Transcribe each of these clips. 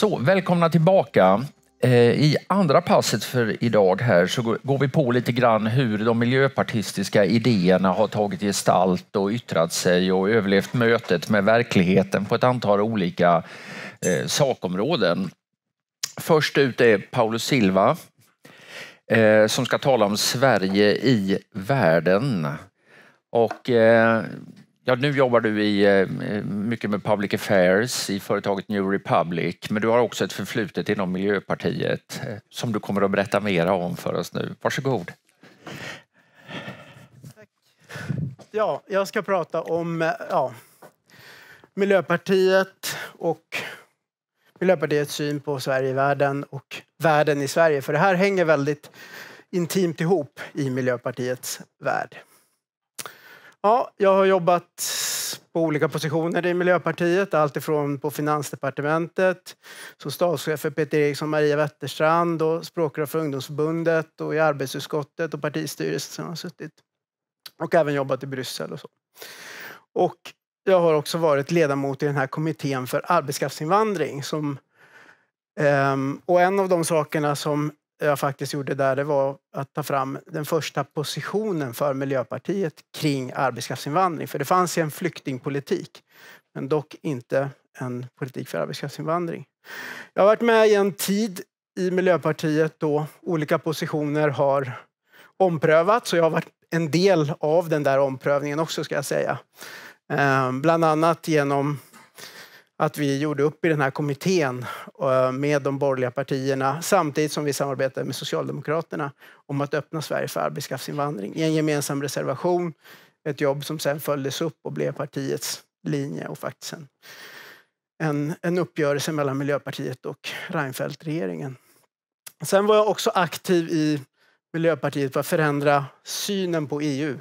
Så, välkomna tillbaka. Eh, I andra passet för idag här så går vi på lite grann hur de miljöpartistiska idéerna har tagit gestalt och yttrat sig och överlevt mötet med verkligheten på ett antal olika eh, sakområden. Först ut är Paulus Silva eh, som ska tala om Sverige i världen. Och Ja, nu jobbar du i, eh, mycket med public affairs i företaget New Republic, men du har också ett förflutet inom Miljöpartiet eh, som du kommer att berätta mer om för oss nu. Varsågod. Ja, jag ska prata om eh, ja, Miljöpartiet och Miljöpartiets syn på Sverige i världen och världen i Sverige, för det här hänger väldigt intimt ihop i Miljöpartiets värld. Ja, jag har jobbat på olika positioner i Miljöpartiet, alltifrån på Finansdepartementet som statschef för Peter Eriksson och Maria Wetterstrand och språkrör för ungdomsförbundet och i arbetsutskottet och partistyrelsen har suttit. Och även jobbat i Bryssel och så. Och jag har också varit ledamot i den här kommittén för arbetskraftsinvandring som ehm, och en av de sakerna som jag faktiskt gjorde där det var att ta fram den första positionen för Miljöpartiet kring arbetskraftsinvandring. För det fanns ju en flyktingpolitik, men dock inte en politik för arbetskraftsinvandring. Jag har varit med i en tid i Miljöpartiet då olika positioner har omprövats och jag har varit en del av den där omprövningen också ska jag säga. Eh, bland annat genom att vi gjorde upp i den här kommittén eh, med de borgerliga partierna samtidigt som vi samarbetade med Socialdemokraterna om att öppna Sverige för arbetskraftsinvandring i en gemensam reservation. Ett jobb som sen följdes upp och blev partiets linje och faktiskt en, en, en uppgörelse mellan Miljöpartiet och Reinfeldt-regeringen. Sen var jag också aktiv i Miljöpartiet för att förändra synen på EU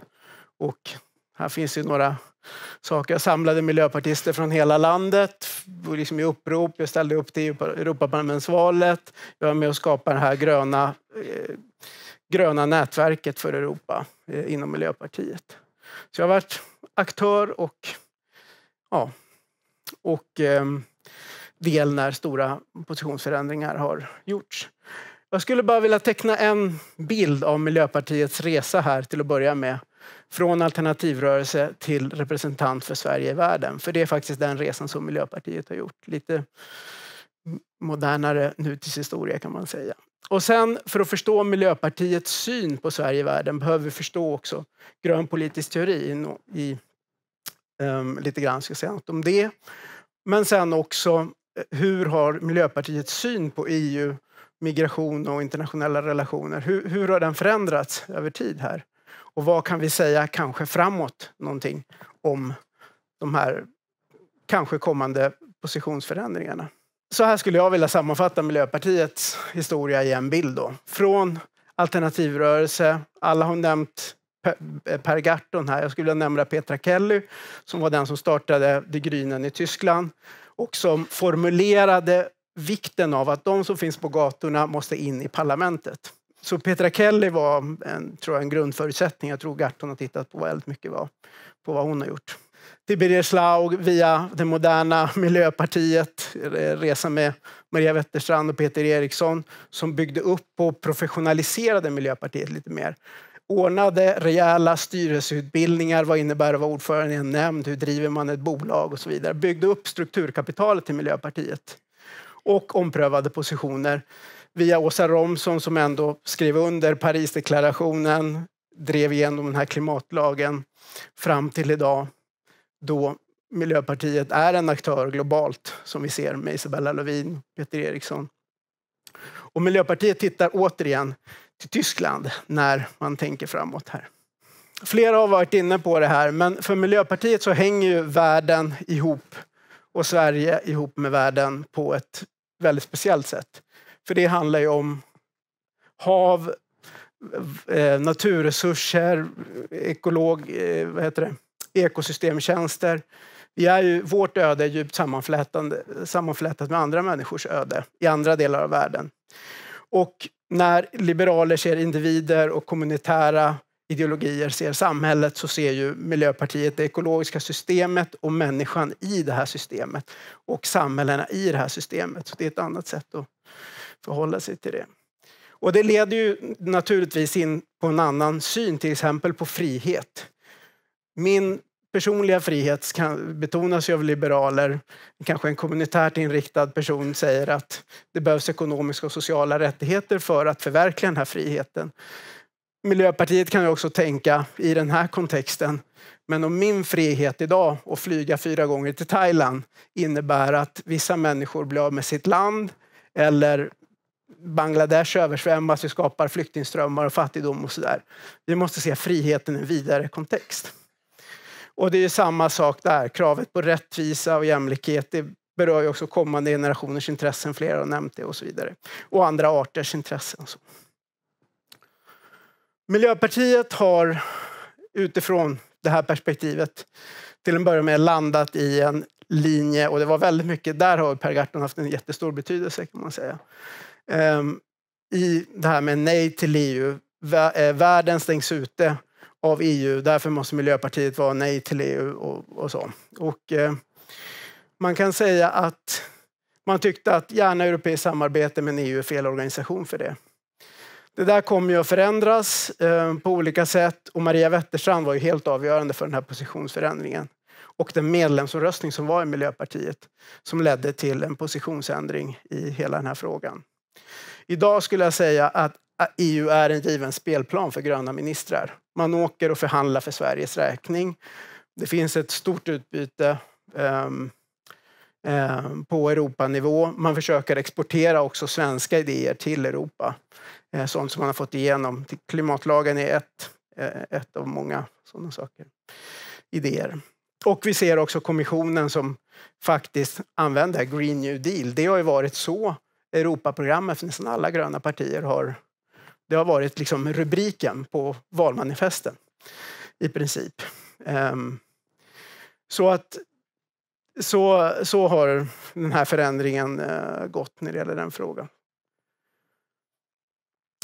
och här finns ju några saker. Jag samlade miljöpartister från hela landet liksom i upprop. Jag ställde upp till Europaparlamentsvalet. Jag var med och skapade det här gröna, eh, gröna nätverket för Europa eh, inom Miljöpartiet. Så jag har varit aktör och, ja, och eh, del när stora positionsförändringar har gjorts. Jag skulle bara vilja teckna en bild av Miljöpartiets resa här till att börja med från alternativrörelse till representant för Sverige i världen. För det är faktiskt den resan som Miljöpartiet har gjort. Lite modernare nutidshistoria kan man säga. Och sen för att förstå Miljöpartiets syn på Sverige i världen behöver vi förstå också grön politisk teori i, um, lite grann ska säga något om det. Men sen också eh, hur har Miljöpartiets syn på EU, migration och internationella relationer, hur, hur har den förändrats över tid här? Och vad kan vi säga kanske framåt någonting om de här kanske kommande positionsförändringarna? Så här skulle jag vilja sammanfatta Miljöpartiets historia i en bild. Då. Från alternativrörelse, alla har nämnt Per Garton här. Jag skulle vilja nämna Petra Kelly som var den som startade De Grünen i Tyskland och som formulerade vikten av att de som finns på gatorna måste in i parlamentet så Petra Kelly var en, tror jag, en grundförutsättning. Jag tror Garton har tittat på väldigt mycket vad, på vad hon har gjort. Till Birger Schlaug via det moderna Miljöpartiet, resa med Maria Wetterstrand och Peter Eriksson som byggde upp och professionaliserade Miljöpartiet lite mer ordnade rejäla styrelseutbildningar. Vad innebär det att vara ordförande i en nämnd? Hur driver man ett bolag? och så vidare. Byggde upp strukturkapitalet till Miljöpartiet och omprövade positioner via Åsa Romson som ändå skrev under Parisdeklarationen, drev igenom den här klimatlagen fram till idag då Miljöpartiet är en aktör globalt som vi ser med Isabella Lövin, Peter Eriksson. Och Miljöpartiet tittar återigen till Tyskland när man tänker framåt här. Flera har varit inne på det här, men för Miljöpartiet så hänger ju världen ihop och Sverige ihop med världen på ett väldigt speciellt sätt. För det handlar ju om hav, eh, naturresurser, ekolog, eh, vad heter det? ekosystemtjänster. Vi är ju, vårt öde är djupt sammanflätat med andra människors öde i andra delar av världen. Och när liberaler ser individer och kommunitära ideologier ser samhället så ser ju Miljöpartiet det ekologiska systemet och människan i det här systemet och samhällena i det här systemet. Så det är ett annat sätt att förhålla sig till det. Och det leder ju naturligtvis in på en annan syn, till exempel på frihet. Min personliga frihet betonas ju av liberaler. Kanske en kommunitärt inriktad person säger att det behövs ekonomiska och sociala rättigheter för att förverkliga den här friheten. Miljöpartiet kan ju också tänka i den här kontexten. Men om min frihet idag att flyga fyra gånger till Thailand innebär att vissa människor blir av med sitt land eller Bangladesh översvämmas, vi skapar flyktingströmmar och fattigdom och sådär. Vi måste se friheten i en vidare kontext. Och det är samma sak där, kravet på rättvisa och jämlikhet det berör ju också kommande generationers intressen, flera har nämnt det och så vidare. Och andra arters intressen. Miljöpartiet har utifrån det här perspektivet till en början med landat i en linje och det var väldigt mycket, där har Per Gahrton haft en jättestor betydelse kan man säga. Ehm, i det här med nej till EU. Eh, världen stängs ute av EU. Därför måste Miljöpartiet vara nej till EU och, och så. Och, eh, man kan säga att man tyckte att gärna europeiskt samarbete men EU är fel organisation för det. Det där kommer ju att förändras ehm, på olika sätt och Maria Wetterstrand var ju helt avgörande för den här positionsförändringen och den medlemsomröstning som var i Miljöpartiet som ledde till en positionsändring i hela den här frågan. Idag skulle jag säga att EU är en given spelplan för gröna ministrar. Man åker och förhandlar för Sveriges räkning. Det finns ett stort utbyte ehm, ehm, på Europanivå. Man försöker exportera också svenska idéer till Europa. Eh, sånt som man har fått igenom. Klimatlagen är ett, eh, ett av många sådana saker. Idéer. Och vi ser också kommissionen som faktiskt använder Green New Deal. Det har ju varit så Europaprogrammet för nästan alla gröna partier har, det har varit liksom rubriken på valmanifesten i princip. Ehm, så att så, så har den här förändringen eh, gått när det gäller den frågan.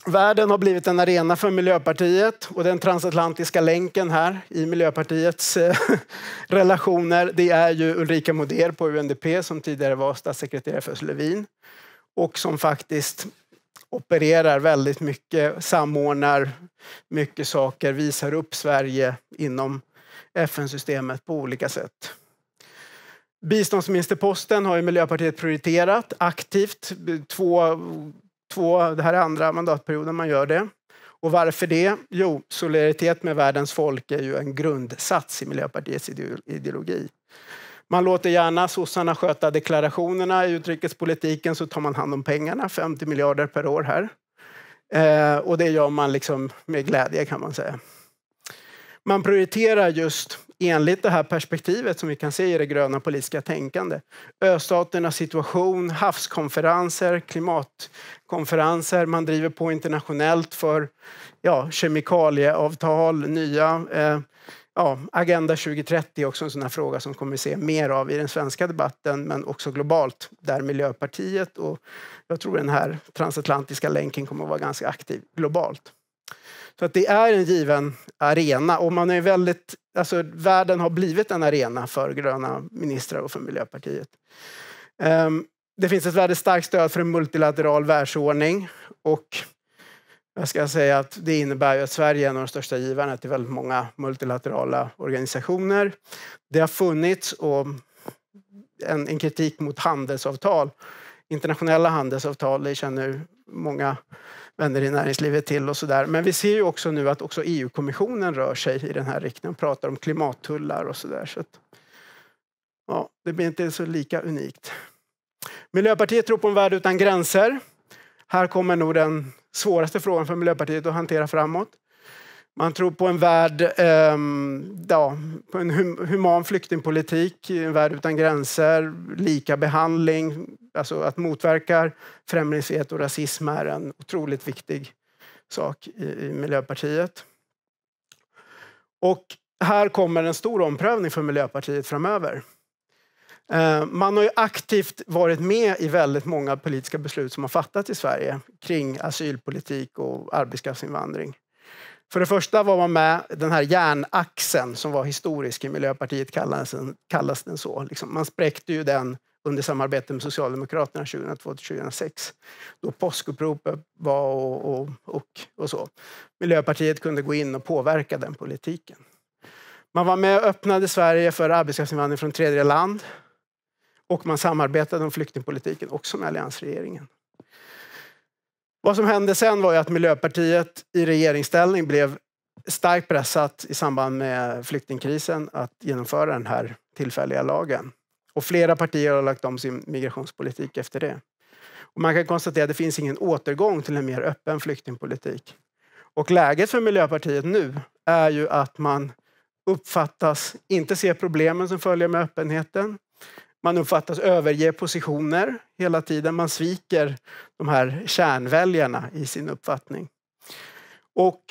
Världen har blivit en arena för Miljöpartiet och den transatlantiska länken här i Miljöpartiets eh, relationer det är ju Ulrika Moder på UNDP som tidigare var statssekreterare för Löfven och som faktiskt opererar väldigt mycket, samordnar mycket saker, visar upp Sverige inom FN-systemet på olika sätt. Biståndsministerposten har ju Miljöpartiet prioriterat aktivt. Två, två, det här är andra mandatperioden man gör det. Och varför det? Jo, solidaritet med världens folk är ju en grundsats i Miljöpartiets ideologi. Man låter gärna sossarna sköta deklarationerna. I utrikespolitiken så tar man hand om pengarna, 50 miljarder per år här. Eh, och det gör man liksom med glädje kan man säga. Man prioriterar just enligt det här perspektivet som vi kan se i det gröna politiska tänkande. Östaternas situation, havskonferenser, klimatkonferenser. Man driver på internationellt för ja, kemikalieavtal, nya eh, ja, Agenda 2030 är också en sån fråga som kommer se mer av i den svenska debatten, men också globalt, där Miljöpartiet och jag tror den här transatlantiska länken kommer att vara ganska aktiv globalt. Så att det är en given arena och man är väldigt, alltså världen har blivit en arena för gröna ministrar och för Miljöpartiet. Ehm, det finns ett väldigt starkt stöd för en multilateral världsordning och jag ska säga att det innebär att Sverige är en av de största givarna till väldigt många multilaterala organisationer. Det har funnits och en, en kritik mot handelsavtal, internationella handelsavtal. Det känner många vänner i näringslivet till och så där. Men vi ser ju också nu att också EU-kommissionen rör sig i den här riktningen. och Pratar om klimattullar och Så, där, så att, ja, det blir inte så lika unikt. Miljöpartiet tror på en värld utan gränser. Här kommer nog den svåraste frågan för Miljöpartiet att hantera framåt. Man tror på en värld, eh, ja, på en human flyktingpolitik, en värld utan gränser, lika behandling. Alltså att motverka främlingsfientlighet och rasism är en otroligt viktig sak i, i Miljöpartiet. Och här kommer en stor omprövning för Miljöpartiet framöver. Eh, man har ju aktivt varit med i väldigt många politiska beslut som har fattats i Sverige kring asylpolitik och arbetskraftsinvandring. För det första var man med den här järnaxeln som var historisk i Miljöpartiet, kallas den, kallas den så. Liksom, man spräckte ju den under samarbetet med Socialdemokraterna 2002-2006 då påskuppropet var och, och, och, och så. Miljöpartiet kunde gå in och påverka den politiken. Man var med och öppnade Sverige för arbetskraftsinvandring från tredje land och man samarbetade om flyktingpolitiken också med alliansregeringen. Vad som hände sen var ju att Miljöpartiet i regeringsställning blev starkt pressat i samband med flyktingkrisen att genomföra den här tillfälliga lagen. Och flera partier har lagt om sin migrationspolitik efter det. Och man kan konstatera att det finns ingen återgång till en mer öppen flyktingpolitik. Och läget för Miljöpartiet nu är ju att man uppfattas inte se problemen som följer med öppenheten. Man uppfattas överge positioner hela tiden. Man sviker de här kärnväljarna i sin uppfattning. Och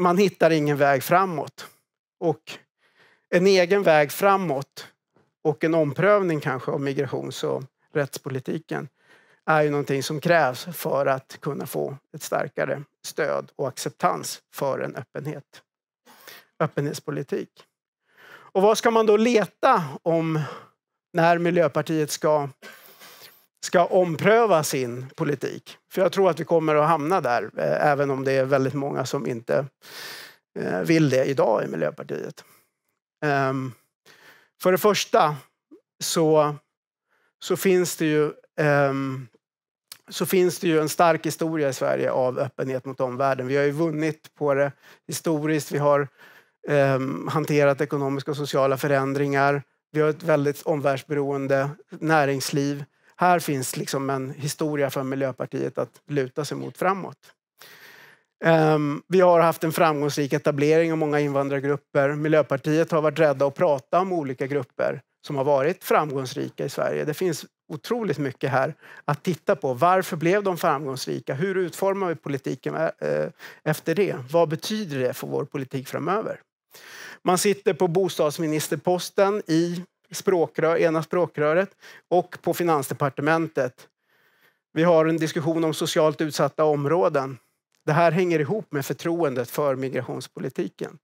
man hittar ingen väg framåt. Och en egen väg framåt och en omprövning kanske av migrations och rättspolitiken är ju någonting som krävs för att kunna få ett starkare stöd och acceptans för en öppenhet. Öppenhetspolitik. Och vad ska man då leta om när Miljöpartiet ska, ska ompröva sin politik. För jag tror att vi kommer att hamna där, eh, även om det är väldigt många som inte eh, vill det idag i Miljöpartiet. Ehm, för det första så, så, finns det ju, ehm, så finns det ju en stark historia i Sverige av öppenhet mot omvärlden. Vi har ju vunnit på det historiskt. Vi har ehm, hanterat ekonomiska och sociala förändringar vi har ett väldigt omvärldsberoende näringsliv. Här finns liksom en historia för Miljöpartiet att luta sig mot framåt. Ehm, vi har haft en framgångsrik etablering av många invandrargrupper. Miljöpartiet har varit rädda att prata om olika grupper som har varit framgångsrika i Sverige. Det finns otroligt mycket här att titta på. Varför blev de framgångsrika? Hur utformar vi politiken eh, efter det? Vad betyder det för vår politik framöver? Man sitter på bostadsministerposten i språkrör, ena språkröret och på finansdepartementet. Vi har en diskussion om socialt utsatta områden. Det här hänger ihop med förtroendet för migrationspolitiken.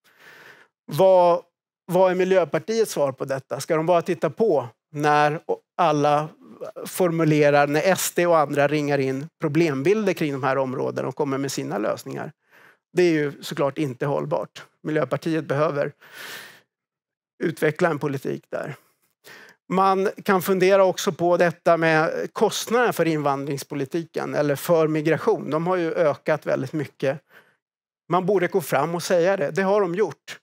Vad, vad är Miljöpartiets svar på detta? Ska de bara titta på när alla formulerar, när SD och andra ringar in problembilder kring de här områdena och kommer med sina lösningar? Det är ju såklart inte hållbart. Miljöpartiet behöver utveckla en politik där. Man kan fundera också på detta med kostnaderna för invandringspolitiken eller för migration. De har ju ökat väldigt mycket. Man borde gå fram och säga det. Det har de gjort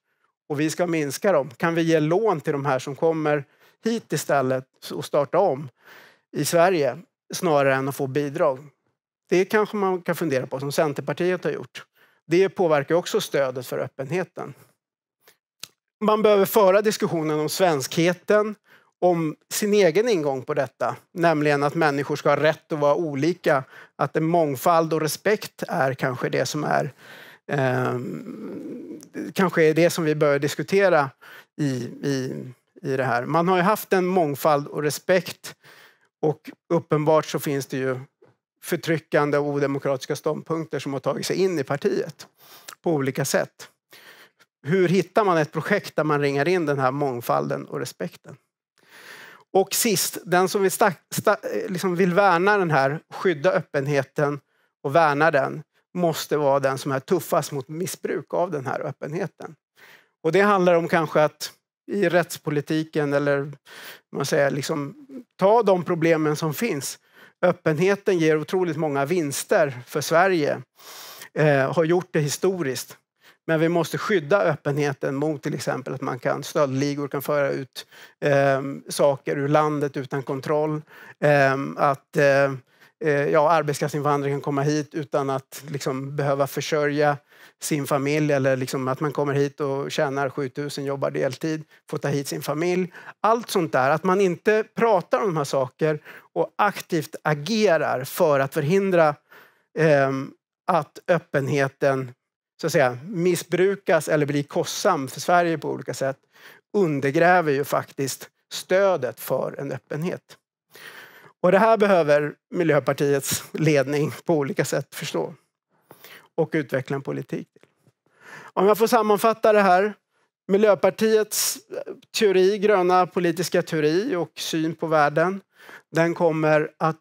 och vi ska minska dem. Kan vi ge lån till de här som kommer hit istället och starta om i Sverige snarare än att få bidrag? Det kanske man kan fundera på, som Centerpartiet har gjort det påverkar också stödet för öppenheten. Man behöver föra diskussionen om svenskheten, om sin egen ingång på detta, nämligen att människor ska ha rätt att vara olika, att en mångfald och respekt är kanske det som är eh, kanske är det som vi bör diskutera i, i, i det här. Man har ju haft en mångfald och respekt och uppenbart så finns det ju förtryckande och odemokratiska ståndpunkter som har tagit sig in i partiet på olika sätt. Hur hittar man ett projekt där man ringar in den här mångfalden och respekten? Och sist, den som vill, eh, liksom vill värna den här, skydda öppenheten och värna den måste vara den som är tuffast mot missbruk av den här öppenheten. Och det handlar om kanske att i rättspolitiken eller man säger liksom, ta de problemen som finns öppenheten ger otroligt många vinster för Sverige. Eh, har gjort det historiskt. Men vi måste skydda öppenheten mot till exempel att man kan, stöldligor kan föra ut eh, saker ur landet utan kontroll. Eh, att eh, Eh, ja, arbetskraftsinvandrare kan komma hit utan att liksom behöva försörja sin familj eller liksom att man kommer hit och tjänar 7000, jobbar deltid, får ta hit sin familj. Allt sånt där, att man inte pratar om de här saker och aktivt agerar för att förhindra eh, att öppenheten så att säga, missbrukas eller blir kostsam för Sverige på olika sätt undergräver ju faktiskt stödet för en öppenhet. Och det här behöver Miljöpartiets ledning på olika sätt förstå och utveckla en politik Om jag får sammanfatta det här. Miljöpartiets eh, teori, gröna politiska teori och syn på världen den kommer att,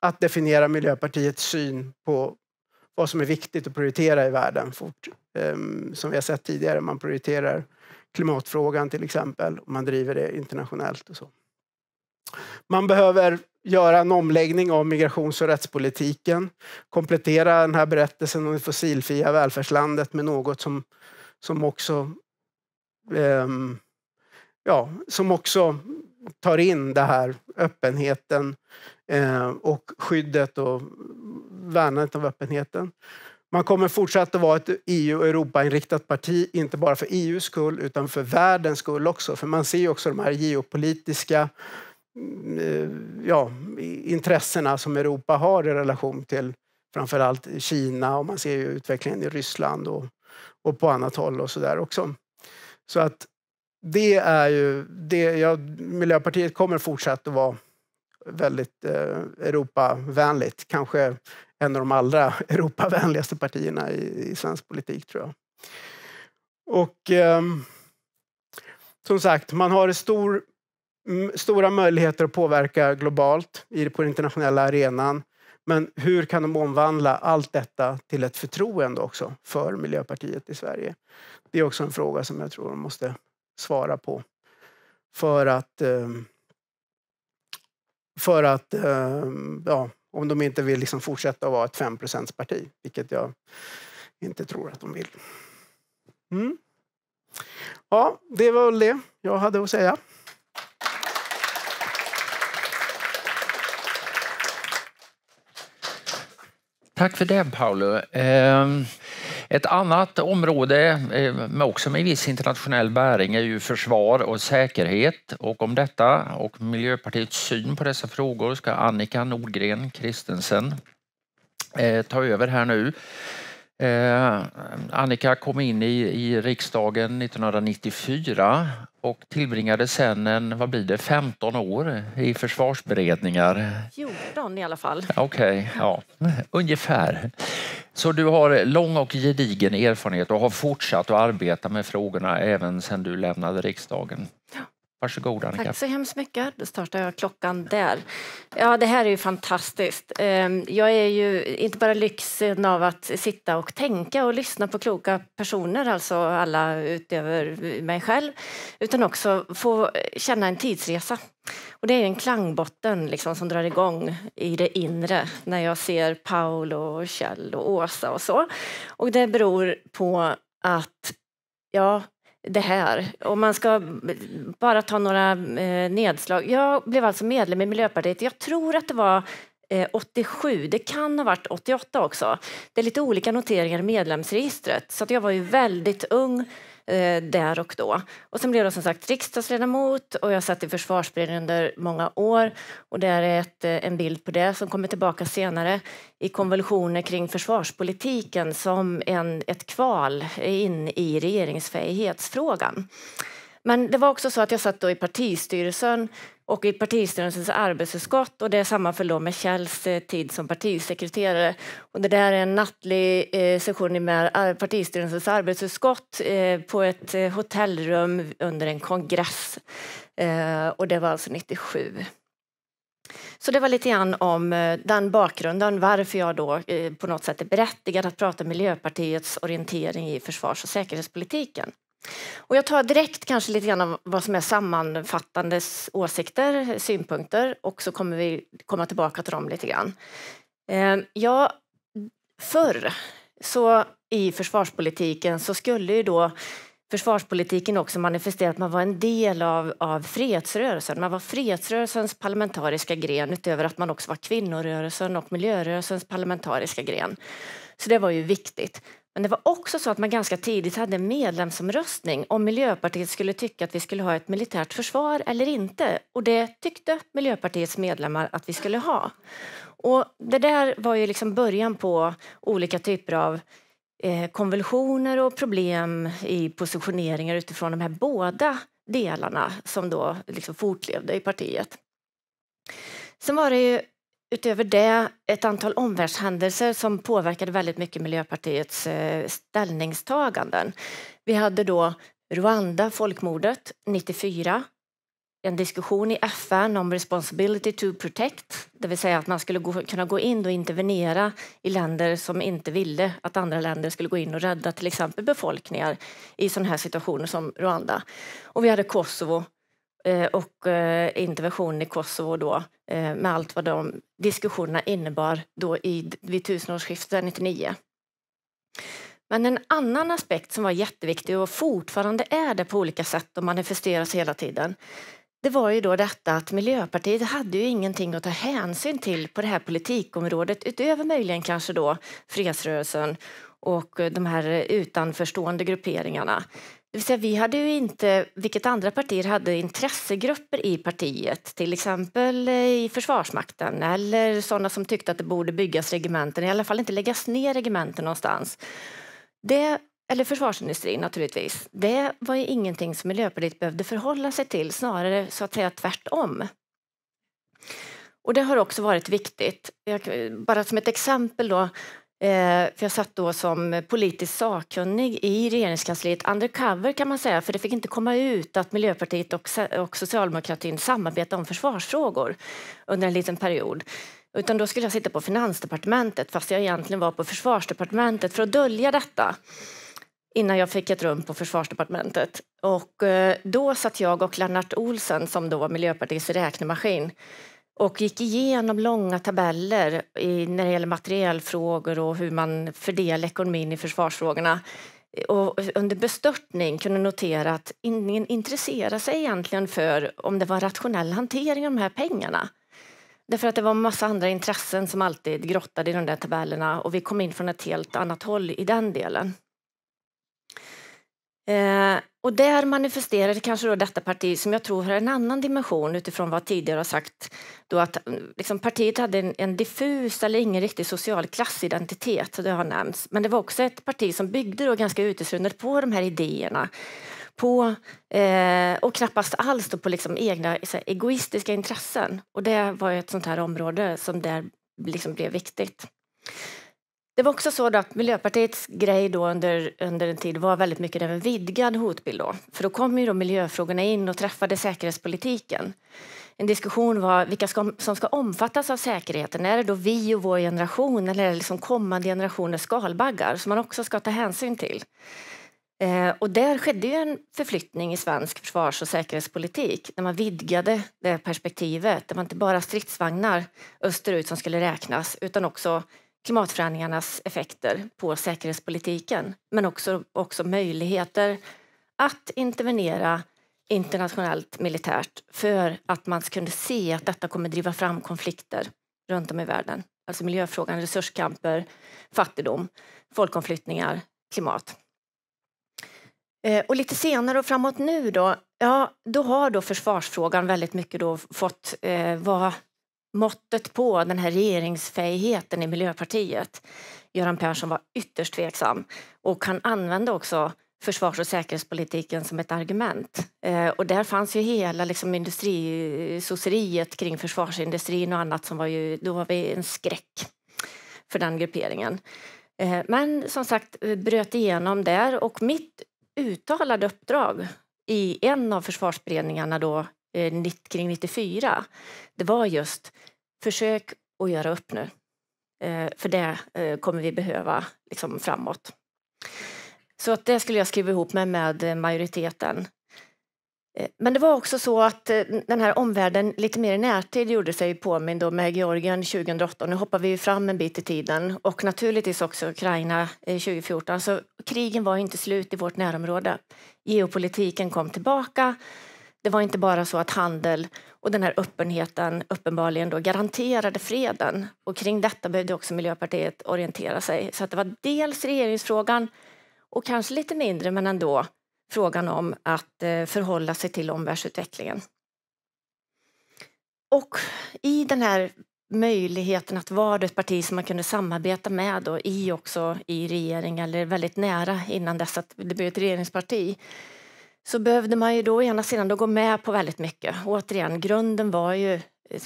att definiera Miljöpartiets syn på vad som är viktigt att prioritera i världen. Fort, ehm, som vi har sett tidigare, man prioriterar klimatfrågan till exempel och man driver det internationellt. och så. Man behöver göra en omläggning av migrations och rättspolitiken. Komplettera den här berättelsen om det fossilfria välfärdslandet med något som, som också eh, ja, som också tar in det här öppenheten eh, och skyddet och värnandet av öppenheten. Man kommer fortsatt att vara ett EU och Europainriktat parti, inte bara för EUs skull utan för världens skull också. För man ser ju också de här geopolitiska Eh, ja, intressena som Europa har i relation till framförallt Kina och man ser ju utvecklingen i Ryssland och, och på annat håll och så där också. Så att det är ju... Det, ja, Miljöpartiet kommer fortsatt att vara väldigt eh, Europavänligt. Kanske en av de allra Europavänligaste partierna i, i svensk politik, tror jag. Och eh, som sagt, man har en stor stora möjligheter att påverka globalt på den internationella arenan. Men hur kan de omvandla allt detta till ett förtroende också för Miljöpartiet i Sverige? Det är också en fråga som jag tror de måste svara på. För att... Eh, för att eh, ja, om de inte vill liksom fortsätta att vara ett 5 parti, vilket jag inte tror att de vill. Mm. Ja, det var väl det jag hade att säga. Tack för det Paolo. Ehm, ett annat område, eh, också med viss internationell bäring, är ju försvar och säkerhet. Och om detta och Miljöpartiets syn på dessa frågor ska Annika Nordgren Kristensen eh, ta över här nu. Eh, Annika kom in i, i riksdagen 1994 och tillbringade sen en, vad blir det, 15 år i försvarsberedningar. 14 i alla fall. Okej, okay, ja. ungefär. Så du har lång och gedigen erfarenhet och har fortsatt att arbeta med frågorna även sedan du lämnade riksdagen. Varsågod Annika. Tack så hemskt mycket. Då startar jag klockan där. Ja, det här är ju fantastiskt. Ehm, jag är ju inte bara lyxen av att sitta och tänka och lyssna på kloka personer, alltså alla utöver mig själv, utan också få känna en tidsresa. Och det är en klangbotten liksom som drar igång i det inre när jag ser Paul, och Kjell och Åsa och så. Och det beror på att ja, det här. Om man ska bara ta några eh, nedslag. Jag blev alltså medlem i Miljöpartiet. Jag tror att det var 87, eh, det kan ha varit 88 också. Det är lite olika noteringar i medlemsregistret, så jag var ju väldigt ung eh, där och då. Och sen blev jag som sagt riksdagsledamot och jag satt i försvarsberedningen under många år. Och det är ett, eh, en bild på det som kommer tillbaka senare i konvulsioner kring försvarspolitiken som en, ett kval in i regeringsfähighetsfrågan. Men det var också så att jag satt då i partistyrelsen och i partistyrelsens arbetsutskott och det sammanföll då med Kjells eh, tid som partisekreterare. Och det där är en nattlig eh, session med partistyrelsens arbetsutskott eh, på ett hotellrum under en kongress. och det var alltså 97. Så det var lite grann om den bakgrunden, varför jag då på något sätt är berättigad att prata Miljöpartiets orientering i försvars och säkerhetspolitiken. Och jag tar direkt kanske lite grann av vad som är sammanfattandes åsikter, synpunkter och så kommer vi komma tillbaka till dem lite grann. Eh, ja, förr så i försvarspolitiken så skulle ju då försvarspolitiken också manifestera att man var en del av, av fredsrörelsen. Man var fredsrörelsens parlamentariska gren utöver att man också var kvinnorörelsen och miljörörelsens parlamentariska gren. Så det var ju viktigt. Men det var också så att man ganska tidigt hade en medlemsomröstning om Miljöpartiet skulle tycka att vi skulle ha ett militärt försvar eller inte. Och det tyckte Miljöpartiets medlemmar att vi skulle ha. Och det där var ju liksom början på olika typer av eh, konvulsioner och problem i positioneringar utifrån de här båda delarna som då liksom fortlevde i partiet. Sen var det ju Utöver det ett antal omvärldshändelser som påverkade väldigt mycket Miljöpartiets eh, ställningstaganden. Vi hade då Rwanda, folkmordet 94. En diskussion i FN om responsibility to protect, det vill säga att man skulle kunna gå in och intervenera i länder som inte ville att andra länder skulle gå in och rädda till exempel befolkningar i sådana här situationer som Rwanda. Och vi hade Kosovo Eh, och eh, interventionen i Kosovo då eh, med allt vad de diskussionerna innebar då i, vid tusenårsskiftet 99. Men en annan aspekt som var jätteviktig och fortfarande är det på olika sätt och manifesteras hela tiden. Det var ju då detta att Miljöpartiet hade ju ingenting att ta hänsyn till på det här politikområdet utöver möjligen kanske då fredsrörelsen och de här utanförstående grupperingarna. Det vill säga, vi hade ju inte, vilket andra partier hade, intressegrupper i partiet, till exempel eh, i Försvarsmakten eller sådana som tyckte att det borde byggas regementen, i alla fall inte läggas ner regementen någonstans. Det, eller försvarsindustrin naturligtvis. Det var ju ingenting som Miljöpartiet behövde förhålla sig till, snarare så att säga tvärtom. Och det har också varit viktigt. Jag, bara som ett exempel då, Eh, för jag satt då som politiskt sakkunnig i regeringskansliet, undercover kan man säga, för det fick inte komma ut att Miljöpartiet och, och socialdemokratin samarbetade om försvarsfrågor under en liten period. Utan då skulle jag sitta på finansdepartementet fast jag egentligen var på försvarsdepartementet för att dölja detta innan jag fick ett rum på försvarsdepartementet. Och eh, då satt jag och Lennart Olsen som då var Miljöpartiets räknemaskin och gick igenom långa tabeller i, när det gäller materielfrågor och hur man fördelar ekonomin i försvarsfrågorna. Och under bestörtning kunde notera att ingen intresserade sig egentligen för om det var rationell hantering av de här pengarna. Därför att det var en massa andra intressen som alltid grottade i de där tabellerna och vi kom in från ett helt annat håll i den delen. Och där manifesterade kanske då detta parti, som jag tror har en annan dimension utifrån vad jag tidigare har sagt, då att mm, liksom, partiet hade en, en, diffus eller ingen riktig social klassidentitet, det har nämnts. Men det var också ett parti som byggde då ganska uteslutande på de här idéerna på, eh, och knappast alls på liksom egna här, egoistiska intressen. Och det var ett sånt här område som där liksom blev viktigt. Det var också så att Miljöpartiets grej då under, under en tid var väldigt mycket en vidgad hotbild. Då. För då kom ju då miljöfrågorna in och träffade säkerhetspolitiken. En diskussion var vilka ska, som ska omfattas av säkerheten. Är det då vi och vår generation eller är det liksom kommande generationers skalbaggar som man också ska ta hänsyn till? Eh, och där skedde ju en förflyttning i svensk försvars och säkerhetspolitik när man vidgade det perspektivet. Det var inte bara stridsvagnar österut som skulle räknas utan också klimatförändringarnas effekter på säkerhetspolitiken men också, också möjligheter att intervenera internationellt militärt för att man kunde se att detta kommer driva fram konflikter runt om i världen. Alltså miljöfrågan, resurskamper, fattigdom, folkomflyttningar, klimat. Eh, och lite senare och framåt nu då, ja, då har då försvarsfrågan väldigt mycket då fått eh, vara måttet på den här regeringsfähigheten i Miljöpartiet. Göran Persson var ytterst tveksam och han använde också försvars och säkerhetspolitiken som ett argument. Eh, och där fanns ju hela liksom, industrisosseriet kring försvarsindustrin och annat som var ju, då var vi en skräck för den grupperingen. Eh, men som sagt eh, bröt igenom där och mitt uttalade uppdrag i en av försvarsberedningarna då eh, kring 94, det var just försök att göra upp nu. Eh, för det eh, kommer vi behöva liksom, framåt. Så att det skulle jag skriva ihop med, med majoriteten. Eh, men det var också så att eh, den här omvärlden lite mer i närtid gjorde sig påmind då med Georgien 2008. Nu hoppar vi fram en bit i tiden och naturligtvis också Ukraina 2014. Eh, så krigen var inte slut i vårt närområde. Geopolitiken kom tillbaka det var inte bara så att handel och den här öppenheten uppenbarligen då garanterade freden. Och kring detta behövde också Miljöpartiet orientera sig. Så att det var dels regeringsfrågan och kanske lite mindre, men ändå frågan om att eh, förhålla sig till omvärldsutvecklingen. Och i den här möjligheten att vara ett parti som man kunde samarbeta med då, i också i regering eller väldigt nära innan dess att det blev ett regeringsparti så behövde man ju då å ena sidan då gå med på väldigt mycket. Återigen, grunden var ju eh,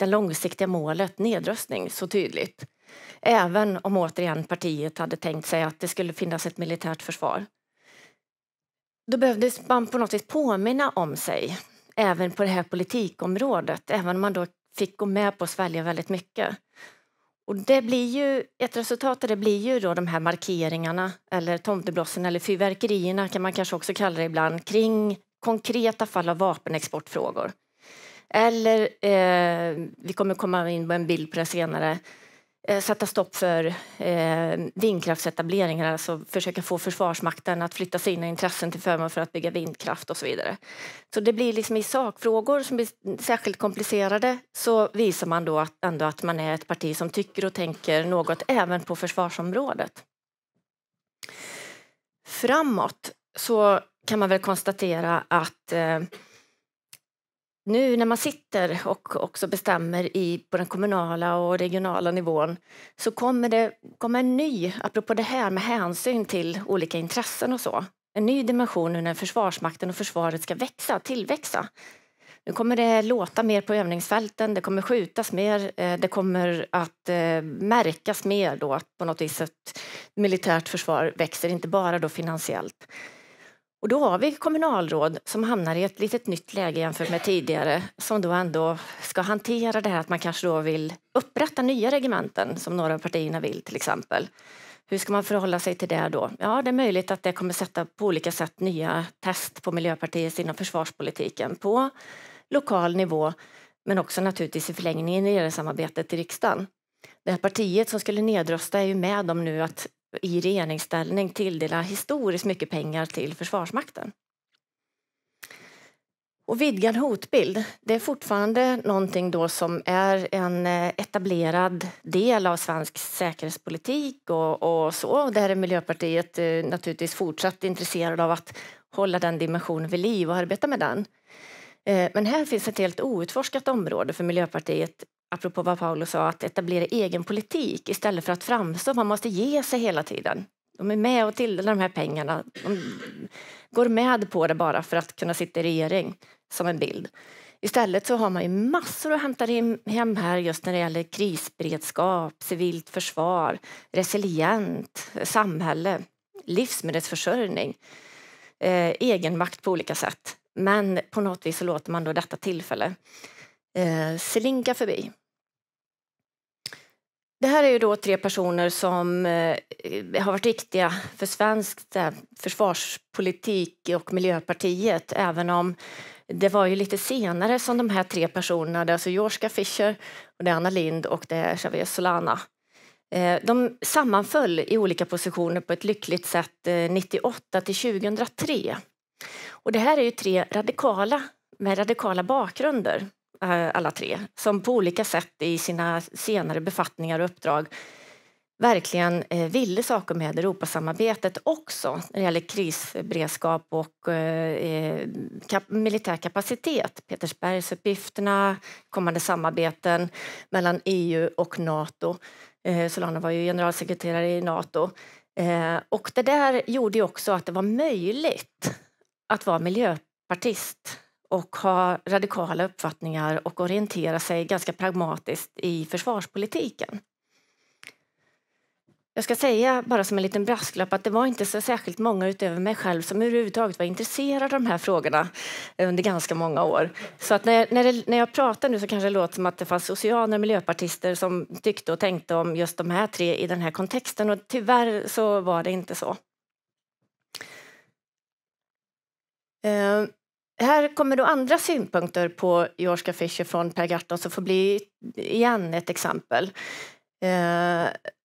det långsiktiga målet nedrustning så tydligt. Även om återigen partiet hade tänkt sig att det skulle finnas ett militärt försvar. Då behövde man på något vis påminna om sig även på det här politikområdet, även om man då fick gå med på att svälja väldigt mycket. Och det blir ju, ett resultat av det blir ju då de här markeringarna eller tomteblossen eller fyrverkerierna kan man kanske också kalla det ibland kring konkreta fall av vapenexportfrågor. Eller, eh, vi kommer komma in på en bild på det senare, Eh, sätta stopp för eh, vindkraftsetableringar, alltså försöka få Försvarsmakten att flytta sina intressen till förmån för att bygga vindkraft och så vidare. Så det blir liksom i sakfrågor som blir särskilt komplicerade så visar man då att, ändå att man är ett parti som tycker och tänker något även på försvarsområdet. Framåt så kan man väl konstatera att eh, nu när man sitter och också bestämmer i, på den kommunala och regionala nivån så kommer det komma en ny, apropå det här med hänsyn till olika intressen och så, en ny dimension nu när Försvarsmakten och försvaret ska växa, tillväxa. Nu kommer det låta mer på övningsfälten, det kommer skjutas mer, eh, det kommer att eh, märkas mer då att på något vis att militärt försvar växer, inte bara då finansiellt. Och då har vi kommunalråd som hamnar i ett litet nytt läge jämfört med tidigare som då ändå ska hantera det här att man kanske då vill upprätta nya regementen som några av partierna vill till exempel. Hur ska man förhålla sig till det då? Ja, det är möjligt att det kommer sätta på olika sätt nya test på Miljöpartiet inom försvarspolitiken på lokal nivå, men också naturligtvis i förlängningen i samarbetet i riksdagen. Det här partiet som skulle nedrösta är ju med om nu att i regeringsställning tilldela historiskt mycket pengar till Försvarsmakten. Och vidgad hotbild, det är fortfarande någonting då som är en eh, etablerad del av svensk säkerhetspolitik och, och så. Där är Miljöpartiet eh, naturligtvis fortsatt intresserade av att hålla den dimensionen vid liv och arbeta med den. Eh, men här finns ett helt outforskat område för Miljöpartiet apropå vad Paolo sa, att etablera egen politik istället för att framstå. Man måste ge sig hela tiden. De är med och tilldelar de här pengarna. De går med på det bara för att kunna sitta i regering, som en bild. Istället så har man ju massor att hämta hem här just när det gäller krisberedskap, civilt försvar, resilient samhälle, livsmedelsförsörjning, eh, egenmakt på olika sätt. Men på något vis så låter man då detta tillfälle eh, slinka förbi. Det här är ju då tre personer som eh, har varit viktiga för svensk eh, försvarspolitik och Miljöpartiet, även om det var ju lite senare som de här tre personerna, det är alltså Joschka Fischer, och det är Anna Lind och det är Javier Solana. Eh, de sammanföll i olika positioner på ett lyckligt sätt 98 till 2003. Och det här är ju tre radikala med radikala bakgrunder Eh, alla tre, som på olika sätt i sina senare befattningar och uppdrag verkligen eh, ville saker med Europasamarbetet också när det gäller krisberedskap och eh, militär kapacitet. Petersbergsuppgifterna, kommande samarbeten mellan EU och Nato. Solana var ju generalsekreterare i Nato. och det där gjorde ju också att det var möjligt att vara miljöpartist och ha radikala uppfattningar och orientera sig ganska pragmatiskt i försvarspolitiken. Jag ska säga bara som en liten brasklapp att det var inte så särskilt många utöver mig själv som överhuvudtaget var intresserade av de här frågorna under ganska många år. Så att när, när, det, när jag pratar nu så kanske det låter som att det fanns och miljöpartister som tyckte och tänkte om just de här tre i den här kontexten och tyvärr så var det inte så. Eh, här kommer då andra synpunkter på Georgia Fischer från Per Gahrton som får bli igen ett exempel. Eh,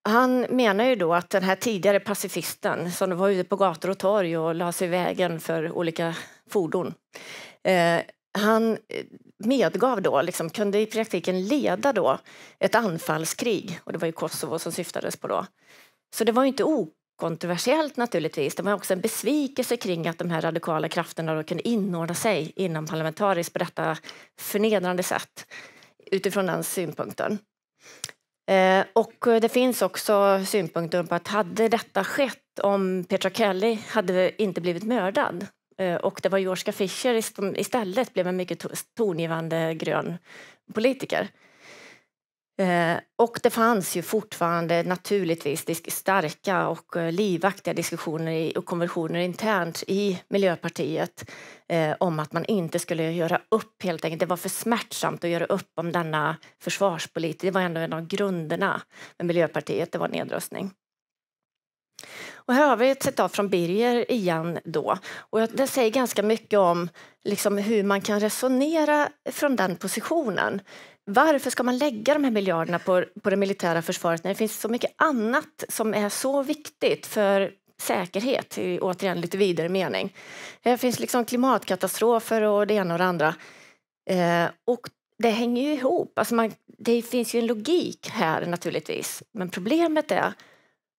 han menar ju då att den här tidigare pacifisten som var ute på gator och torg och la sig i vägen för olika fordon. Eh, han medgav då, liksom, kunde i praktiken leda då ett anfallskrig och det var ju Kosovo som syftades på då. Så det var ju inte o kontroversiellt naturligtvis. Det var också en besvikelse kring att de här radikala krafterna då kunde inordna sig inom parlamentariskt på detta förnedrande sätt utifrån den synpunkten. Eh, och det finns också synpunkter på att hade detta skett om Petra Kelly hade inte blivit mördad eh, och det var Joschka Fischer som istället blev en mycket tongivande grön politiker Eh, och det fanns ju fortfarande naturligtvis starka och eh, livaktiga diskussioner och konversioner internt i Miljöpartiet eh, om att man inte skulle göra upp helt enkelt. Det var för smärtsamt att göra upp om denna försvarspolitik. Det var ändå en av grunderna med Miljöpartiet, det var nedrustning. Och här har vi ett citat från Birger igen då. Och det säger ganska mycket om liksom hur man kan resonera från den positionen. Varför ska man lägga de här miljarderna på, på det militära försvaret när det finns så mycket annat som är så viktigt för säkerhet i återigen lite vidare mening? Det finns liksom klimatkatastrofer och det ena och det andra. Eh, och det hänger ju ihop. Alltså man, det finns ju en logik här naturligtvis. Men problemet är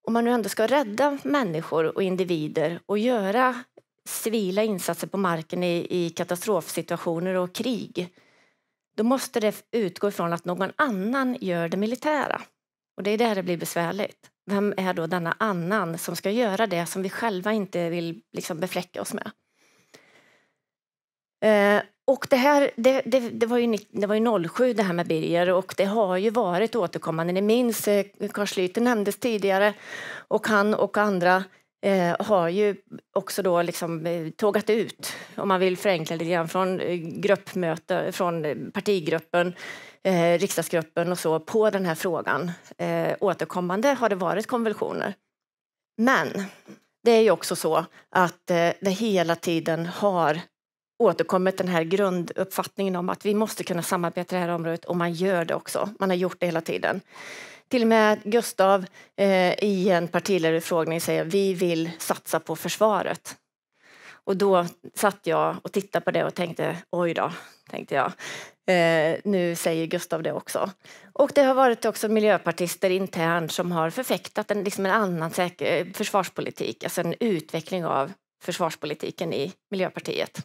om man nu ändå ska rädda människor och individer och göra civila insatser på marken i, i katastrofsituationer och krig då måste det utgå ifrån att någon annan gör det militära. Och det är där det blir besvärligt. Vem är då denna annan som ska göra det som vi själva inte vill liksom befläcka oss med? Eh, och det här, det, det, det, var ju, det var ju 07 det här med Birger och det har ju varit återkommande. Ni minns, eh, Carl Schlyter nämndes tidigare och han och andra eh, har ju också då liksom eh, tågat ut, om man vill förenkla lite grann, från eh, gruppmöte, från eh, partigruppen, eh, riksdagsgruppen och så på den här frågan. Eh, återkommande har det varit konvulsioner. Men det är ju också så att eh, det hela tiden har återkommit den här grunduppfattningen om att vi måste kunna samarbeta i det här området och man gör det också. Man har gjort det hela tiden. Till och med Gustav eh, i en partiledarfrågning säger vi vill satsa på försvaret. Och då satt jag och tittade på det och tänkte oj då, tänkte jag. Eh, nu säger Gustav det också. Och det har varit också miljöpartister internt som har förfäktat en, liksom en annan eh, försvarspolitik, alltså en utveckling av försvarspolitiken i Miljöpartiet.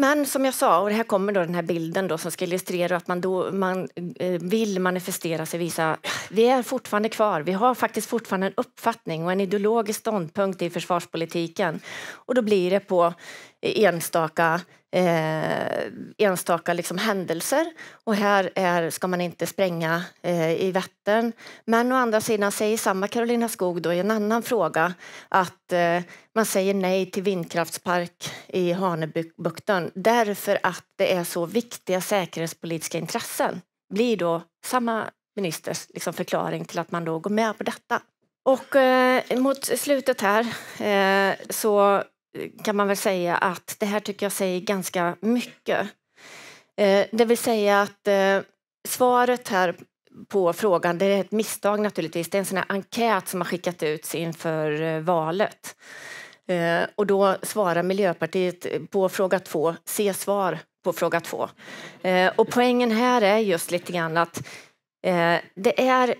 Men som jag sa, och det här kommer då den här bilden då som ska illustrera att man, då, man eh, vill manifestera sig, visa vi är fortfarande kvar. Vi har faktiskt fortfarande en uppfattning och en ideologisk ståndpunkt i försvarspolitiken. Och då blir det på enstaka, eh, enstaka liksom händelser. Och här är, ska man inte spränga eh, i Vättern. Men å andra sidan säger samma Karolina Skog då i en annan fråga att eh, man säger nej till vindkraftspark i Hanöbukten därför att det är så viktiga säkerhetspolitiska intressen. blir då samma ministers liksom, förklaring till att man då går med på detta. Och eh, mot slutet här eh, så Eh, kan man väl säga att det här tycker jag säger ganska mycket. Eh, det vill säga att eh, svaret här på frågan, det är ett misstag naturligtvis, det är en sån här enkät som har skickat ut inför valet. Och då svarar Miljöpartiet på fråga två, se svar på fråga två. Och poängen här är just lite grann att det är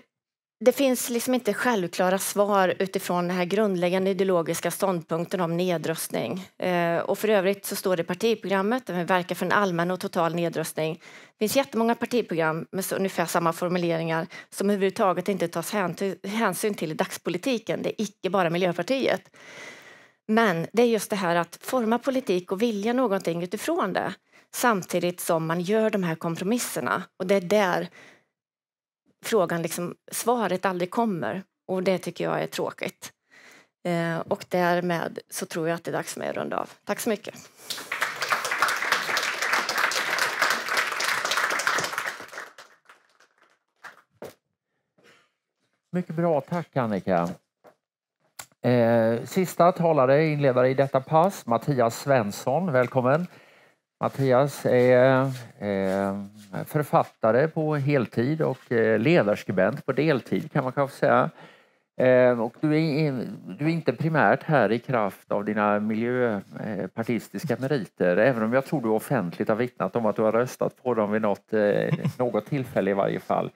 det finns liksom inte självklara svar utifrån den här grundläggande ideologiska ståndpunkten om nedrustning. Eh, och för övrigt så står det i partiprogrammet att vi verkar för en allmän och total nedrustning. Det finns jättemånga partiprogram med ungefär samma formuleringar som överhuvudtaget inte tas hänsyn till i dagspolitiken. Det är icke bara Miljöpartiet. Men det är just det här att forma politik och vilja någonting utifrån det samtidigt som man gör de här kompromisserna. Och det är där frågan, liksom, svaret aldrig kommer. Och det tycker jag är tråkigt. Eh, och därmed så tror jag att det är dags för mig att runda av. Tack så mycket. Mycket bra, tack Annika. Eh, sista talare, inledare i detta pass, Mattias Svensson, välkommen. Mattias är eh, författare på heltid och eh, ledarskribent på deltid kan man kanske säga. Eh, och du, är, du är inte primärt här i kraft av dina miljöpartistiska meriter, även om jag tror du offentligt har vittnat om att du har röstat på dem vid något, något tillfälle i varje fall.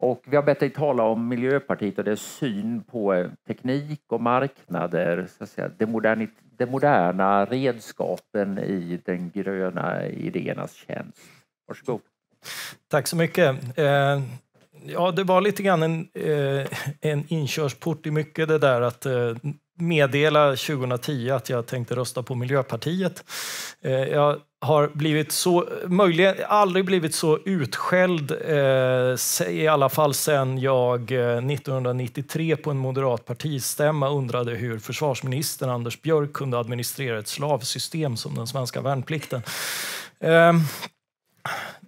Och vi har bett dig tala om Miljöpartiet och dess syn på eh, teknik och marknader, så att säga, de, moderni, de moderna redskapen i den gröna idéernas tjänst. Varsågod. Tack så mycket. Eh, ja, det var lite grann en, eh, en inkörsport i mycket det där att meddela 2010 att jag tänkte rösta på Miljöpartiet. Jag har blivit så, möjligen aldrig blivit så utskälld, eh, i alla fall sen jag 1993 eh, på en moderat partistämma undrade hur försvarsministern Anders Björck kunde administrera ett slavsystem som den svenska värnplikten. Eh,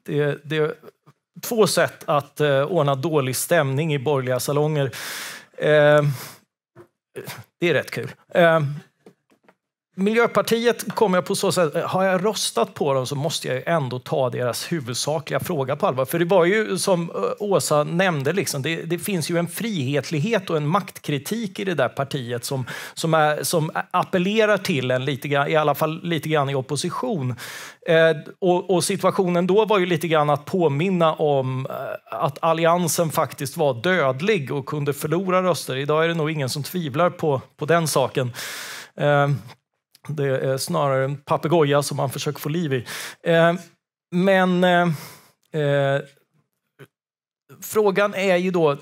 det, det, två sätt att eh, ordna dålig stämning i borgerliga salonger. Eh, det är rätt kul. Ehm, Miljöpartiet kommer jag på så sätt, har jag röstat på dem så måste jag ändå ta deras huvudsakliga fråga på allvar. För det var ju som eh, Åsa nämnde, liksom, det, det, finns ju en frihetlighet och en maktkritik i det där partiet som, som, är, som appellerar till en, lite grann, i alla fall lite grann i opposition. Eh, och, och, situationen då var ju lite grann att påminna om eh, att alliansen faktiskt var dödlig och kunde förlora röster. Idag är det nog ingen som tvivlar på, på den saken. Det är snarare en papegoja som man försöker få liv i. Eh, men eh, eh, frågan är ju då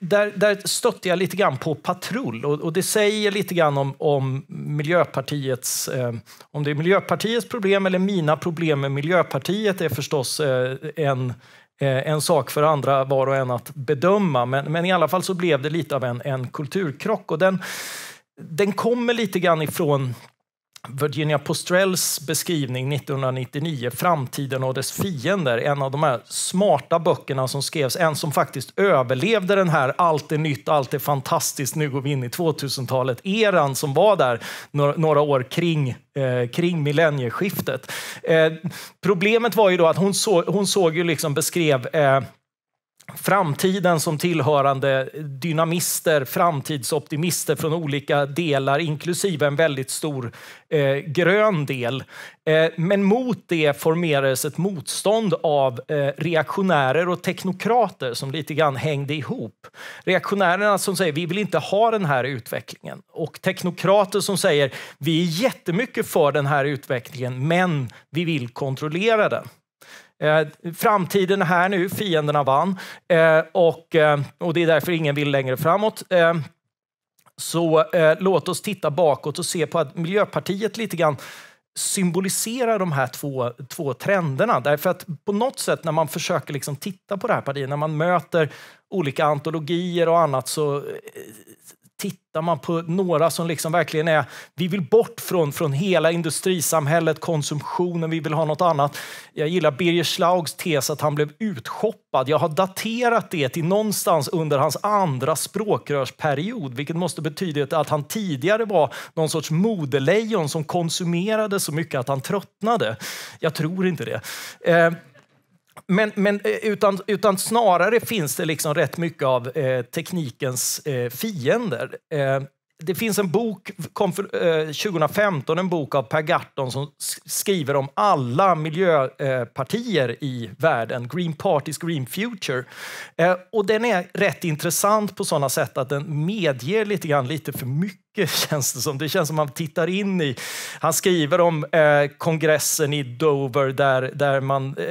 där, där stötte jag lite grann på patrull och, och, det säger lite grann om, om Miljöpartiets... Eh, om det är Miljöpartiets problem eller mina problem med Miljöpartiet är förstås eh, en, eh, en sak för andra var och en att bedöma. Men, men i alla fall så blev det lite av en, en kulturkrock och den, den kommer lite grann ifrån Virginia Postrells beskrivning 1999, Framtiden och dess fiender, en av de här smarta böckerna som skrevs, en som faktiskt överlevde den här allt är nytt, allt är fantastiskt, nu går vi in i 2000-talet-eran som var där några, några år kring, eh, kring millennieskiftet. Eh, problemet var ju då att hon, så, hon såg ju liksom beskrev eh, framtiden som tillhörande dynamister, framtidsoptimister från olika delar, inklusive en väldigt stor eh, grön del. Eh, men mot det formerades ett motstånd av eh, reaktionärer och teknokrater som lite grann hängde ihop. Reaktionärerna som säger vi vill inte ha den här utvecklingen och teknokrater som säger vi är jättemycket för den här utvecklingen men vi vill kontrollera den. Eh, framtiden är här nu, fienderna vann eh, och, eh, och det är därför ingen vill längre framåt. Eh, så eh, låt oss titta bakåt och se på att Miljöpartiet lite grann symboliserar de här två, två trenderna. Därför att på något sätt när man försöker liksom titta på det här partiet, när man möter olika antologier och annat så eh, tittar man på några som liksom verkligen är, vi vill bort från, från hela industrisamhället, konsumtionen, vi vill ha något annat. Jag gillar Birger Schlaugs tes att han blev utshoppad. Jag har daterat det till någonstans under hans andra språkrörsperiod, vilket måste betyda att han tidigare var någon sorts modelejon som konsumerade så mycket att han tröttnade. Jag tror inte det. Eh, men, men, eh, utan, utan snarare finns det liksom rätt mycket av eh, teknikens eh, fiender. Eh, det finns en bok, kom för, 2015, eh, en bok av Per Garton som skriver om alla miljöpartier eh, i världen, Green Parties Green Future. och den är rätt intressant på sådana sätt att den medger lite grann lite för mycket känns det som. Det känns som man tittar in i... Han skriver om eh, kongressen i Dover där, där man eh,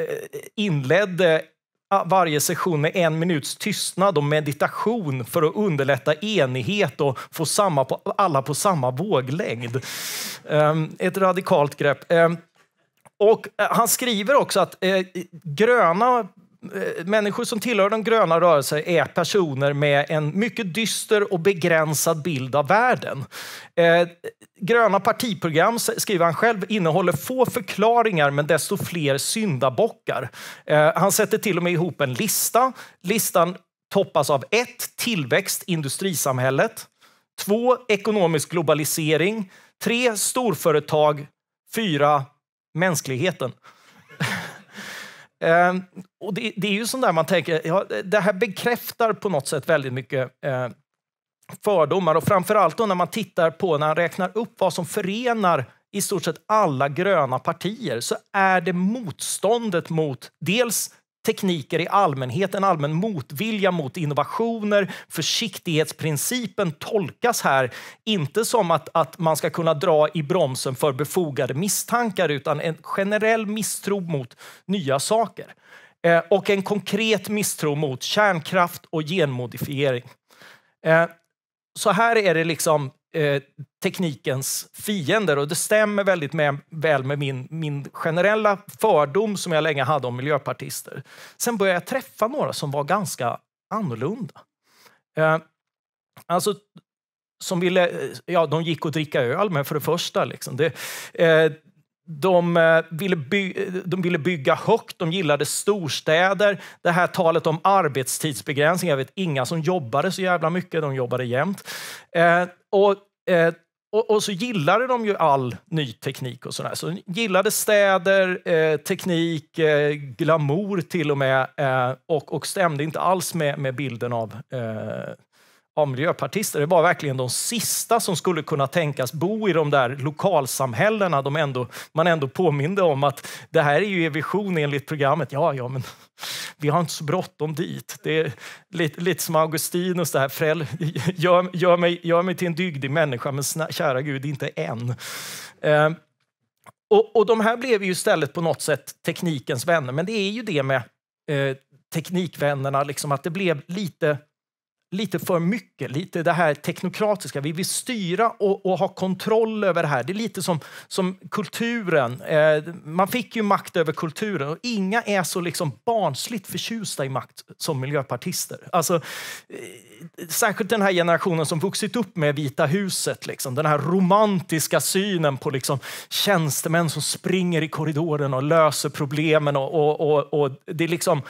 inledde ah, varje session med en minuts tystnad och meditation för att underlätta enighet och få samma på, alla på samma våglängd. Um, ett radikalt grepp. Um, och eh, han skriver också att eh, gröna Eh, människor som tillhör de gröna rörelsen är personer med en mycket dyster och begränsad bild av världen. Eh, gröna partiprogram, skriver han själv, innehåller få förklaringar men desto fler syndabockar. Eh, han sätter till och med ihop en lista. Listan toppas av 1. Tillväxt, industrisamhället. 2. Ekonomisk globalisering. 3. Storföretag. 4. Mänskligheten. Eh, och det, det, är ju sånt där man tänker, ja, det här bekräftar på något sätt väldigt mycket eh, fördomar och framförallt då när man tittar på när han räknar upp vad som förenar i stort sett alla gröna partier så är det motståndet mot dels tekniker i allmänhet, en allmän motvilja mot innovationer. Försiktighetsprincipen tolkas här inte som att, att man ska kunna dra i bromsen för befogade misstankar utan en generell misstro mot nya saker eh, och en konkret misstro mot kärnkraft och genmodifiering. Eh, så här är det liksom Eh, teknikens fiender. Och det stämmer väldigt med, väl med min, min generella fördom som jag länge hade om miljöpartister. Sen började jag träffa några som var ganska annorlunda. Eh, alltså som ville, eh, ja de gick och dricka öl, men för det första, liksom, det, eh, de eh, ville, by, eh, de ville bygga högt, de gillade storstäder. Det här talet om arbetstidsbegränsning, jag vet inga som jobbade så jävla mycket, de jobbade jämt. Eh, och, eh, och, och, så gillade de ju all ny teknik och sådär. Så de gillade städer, eh, teknik, eh, glamour till och med och, och stämde inte alls med, med bilden av av miljöpartister. Det var verkligen de sista som skulle kunna tänkas bo i de där lokalsamhällena de ändå, man ändå påminde om att det här är ju er vision enligt programmet. Ja, ja, men vi har inte så bråttom dit. Det är lite, lite som Augustinus, det här, fräl, gör, gör, mig, gör mig till en dygdig människa, men snä, kära Gud, inte än. Ehm. Och, och de här blev ju istället på något sätt teknikens vänner, men det är ju det med eh, teknikvännerna, liksom att det blev lite lite för mycket, lite det här teknokratiska. Vi vill styra och, och ha kontroll över det här. Det är lite som, som kulturen. Eh, man fick ju makt över kulturen och inga är så liksom barnsligt förtjusta i makt som miljöpartister. Alltså, eh, särskilt den här generationen som vuxit upp med Vita huset. Liksom. Den här romantiska synen på liksom, tjänstemän som springer i korridoren och löser problemen. Och, och, och, och det är liksom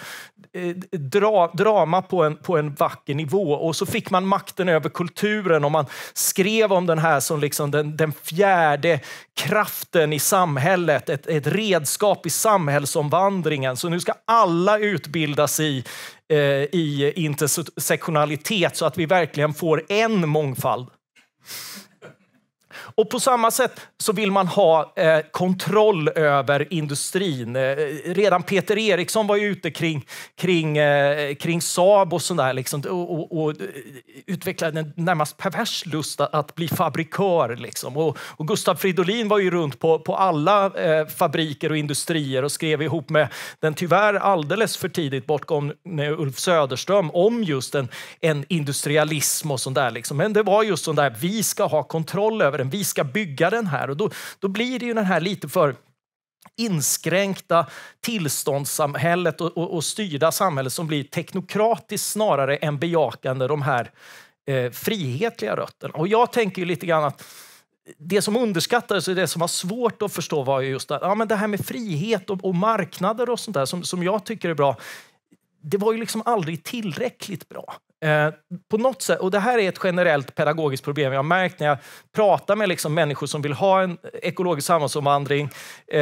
Eh, dra, drama på en, på en vacker nivå. Och så fick man makten över kulturen och man skrev om den här som liksom den, den fjärde kraften i samhället, ett, ett redskap i samhällsomvandlingen. Så nu ska alla utbildas i, eh, i intersektionalitet så att vi verkligen får en mångfald. Och på samma sätt så vill man ha eh, kontroll över industrin. Eh, redan Peter Eriksson var ju ute kring, kring, eh, kring Saab och sådär liksom, och, och, och, eh, utvecklade en närmast pervers lust att bli fabrikör. Liksom. Och, och Gustav Fridolin var ju runt på, på alla eh, fabriker och industrier och skrev ihop med den tyvärr alldeles för tidigt bortgångne Ulf Söderström om just en, en industrialism och sånt där. Liksom. Men det var just sånt där, vi ska ha kontroll över den. Vi vi ska bygga den här. Och då, då blir det ju den här lite för inskränkta tillståndssamhället och, och, och styrda samhället som blir teknokratiskt snarare än bejakande de här eh, frihetliga rötterna. Och jag tänker ju lite grann att det som underskattades och det som var svårt att förstå var just att, ja, men det här med frihet och, och, marknader och sånt där som, som jag tycker är bra det var ju liksom aldrig tillräckligt bra. Eh, på något sätt, och Det här är ett generellt pedagogiskt problem jag har märkt när jag pratar med liksom människor som vill ha en ekologisk samhällsomvandling. Eh,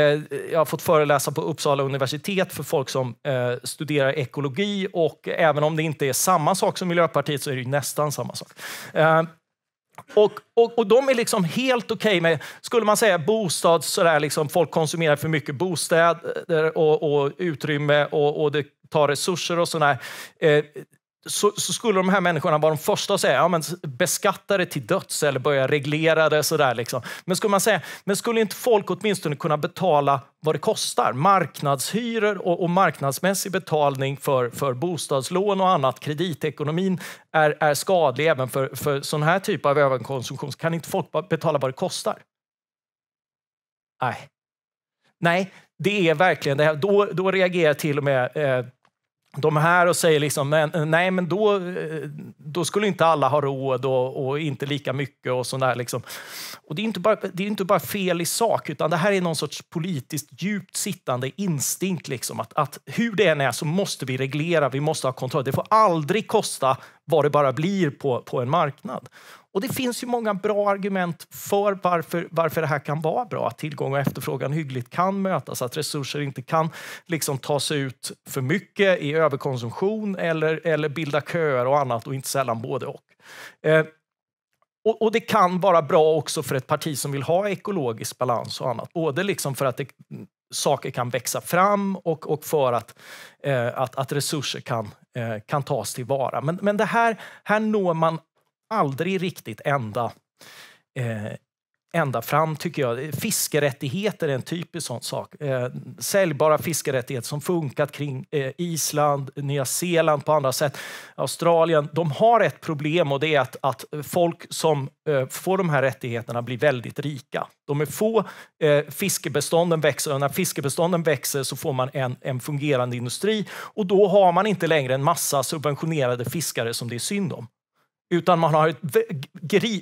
jag har fått föreläsa på Uppsala universitet för folk som eh, studerar ekologi och även om det inte är samma sak som Miljöpartiet så är det nästan samma sak. Eh, och, och, och de är liksom helt okej okay med, skulle man säga, bostads... Sådär, liksom, folk konsumerar för mycket bostäder och, och utrymme och, och det tar resurser och sådär. Eh, så, så, skulle de här människorna vara de första att säga ja, men beskatta det till döds eller börja reglera det. Sådär liksom. Men skulle man säga, men skulle inte folk åtminstone kunna betala vad det kostar? Marknadshyror och, och marknadsmässig betalning för, för bostadslån och annat. Kreditekonomin är, är skadlig även för, för sån här typ av överkonsumtion. Kan inte folk betala vad det kostar? Nej. Nej, det är verkligen det här. Då, då reagerar till och med eh, de här och säger liksom, nej men då, eh, då skulle inte alla ha råd och, och inte lika mycket och sådär. Liksom. Och det är, inte bara, det är inte bara fel i sak, utan det här är någon sorts politiskt djupt sittande instinkt. Liksom, att, att hur det än är så måste vi reglera, vi måste ha kontroll. Det får aldrig kosta vad det bara blir på, på en marknad. Och det finns ju många bra argument för varför, varför det här kan vara bra. Att tillgång och efterfrågan hyggligt kan mötas, att resurser inte kan liksom sig ut för mycket i överkonsumtion eller, eller bilda köer och annat och inte sällan både och. Eh, och, och, det kan vara bra också för ett parti som vill ha ekologisk balans och annat. Både liksom för att det, mm, saker kan växa fram och, och för att, eh, att, att, resurser kan, eh, kan tas tillvara. Men, men det här, här når man aldrig riktigt ända, eh, ända fram, tycker jag. Fiskerättigheter är en typisk sån sak. Eh, säljbara fiskerättigheter som funkat kring eh, Island, Nya Zeeland på andra sätt, Australien. De har ett problem och det är att, att folk som eh, får de här rättigheterna blir väldigt rika. De är få, eh, fiskebestånden växer och när fiskebestånden växer så får man en, en fungerande industri och då har man inte längre en massa subventionerade fiskare som det är synd om utan man har ett,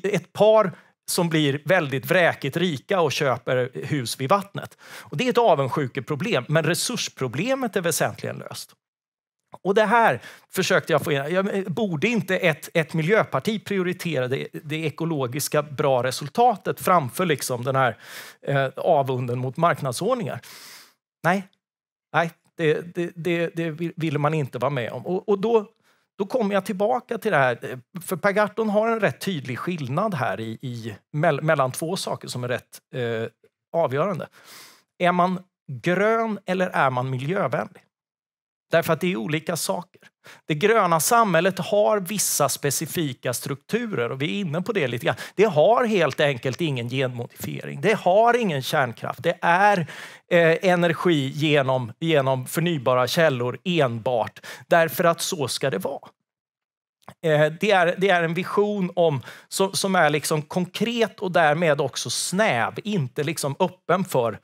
ett par som blir väldigt vräkigt rika och köper hus vid vattnet. Och det är ett avundsjukeproblem, men resursproblemet är väsentligen löst. Och det här försökte jag få in. Jag borde inte ett, ett miljöparti prioritera det, det, ekologiska bra resultatet framför liksom den här eh, avunden mot marknadsordningar? Nej, nej det, det, det, ville man inte vara med om. Och, och då då kommer jag tillbaka till det här, eh, för Per Gahrton har en rätt tydlig skillnad här i, i mell, mellan två saker som är rätt eh, avgörande. Är man grön eller är man miljövänlig? Därför att det är olika saker. Det gröna samhället har vissa specifika strukturer och vi är inne på det lite grann. Det har helt enkelt ingen genmodifiering. Det har ingen kärnkraft. Det är eh, energi genom, genom förnybara källor enbart. Därför att så ska det vara. Eh, det är, det är en vision om, som, som är liksom konkret och därmed också snäv, inte liksom öppen för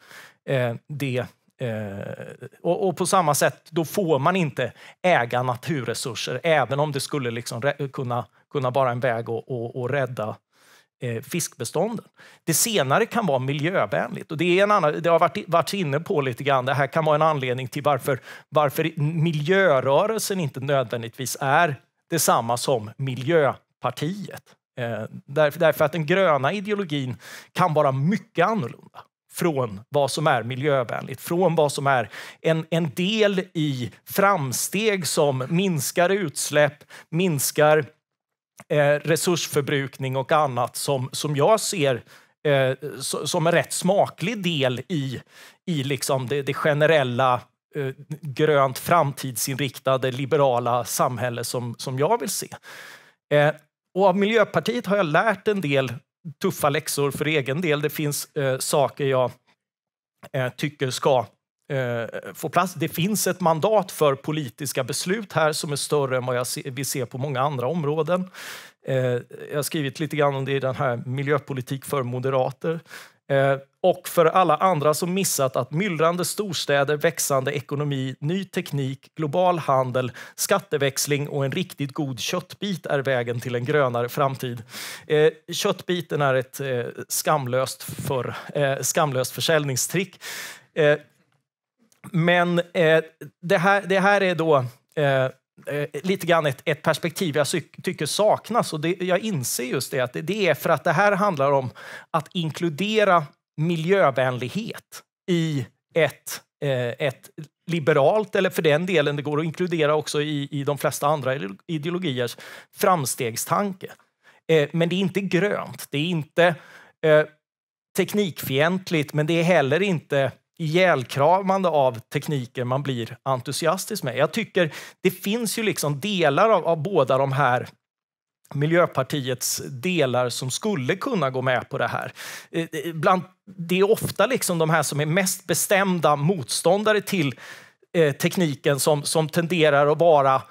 eh, det Eh, och, och, på samma sätt, då får man inte äga naturresurser, även om det skulle liksom kunna, kunna vara en väg att, att, att rädda eh, fiskbestånden. Det senare kan vara miljövänligt. Och det, är en annan, det har varit, varit inne på lite grann. Det här kan vara en anledning till varför, varför miljörörelsen inte nödvändigtvis är detsamma som Miljöpartiet. Eh, därför, därför att den gröna ideologin kan vara mycket annorlunda från vad som är miljövänligt, från vad som är en, en del i framsteg som minskar utsläpp, minskar eh, resursförbrukning och annat som, som jag ser eh, som en rätt smaklig del i, i liksom det, det generella eh, grönt framtidsinriktade liberala samhälle som, som jag vill se. Eh, och av Miljöpartiet har jag lärt en del tuffa läxor för egen del. Det finns eh, saker jag eh, tycker ska eh, få plats. Det finns ett mandat för politiska beslut här som är större än vad jag se, vi ser på många andra områden. Eh, jag har skrivit lite grann om det i den här Miljöpolitik för moderater. Eh, och för alla andra som missat att myllrande storstäder, växande ekonomi, ny teknik, global handel, skatteväxling och en riktigt god köttbit är vägen till en grönare framtid. Eh, köttbiten är ett eh, skamlöst, för, eh, skamlöst försäljningstrick. Eh, men eh, det, här, det här är då eh, eh lite grann ett, ett perspektiv jag tycker saknas. Och det, jag inser just det, att det, det, är för att det här handlar om att inkludera miljövänlighet i ett, eh, ett liberalt, eller för den delen, det går att inkludera också i, i de flesta andra ideologiers framstegstanke. Eh, men det är inte grönt, det är inte eh, teknikfientligt, men det är heller inte ihjälkramande av tekniker man blir entusiastisk med. Jag tycker det finns ju liksom delar av, av båda de här Miljöpartiets delar som skulle kunna gå med på det här. Eh, eh, bland, det är ofta liksom de här som är mest bestämda motståndare till eh, tekniken som, som tenderar att vara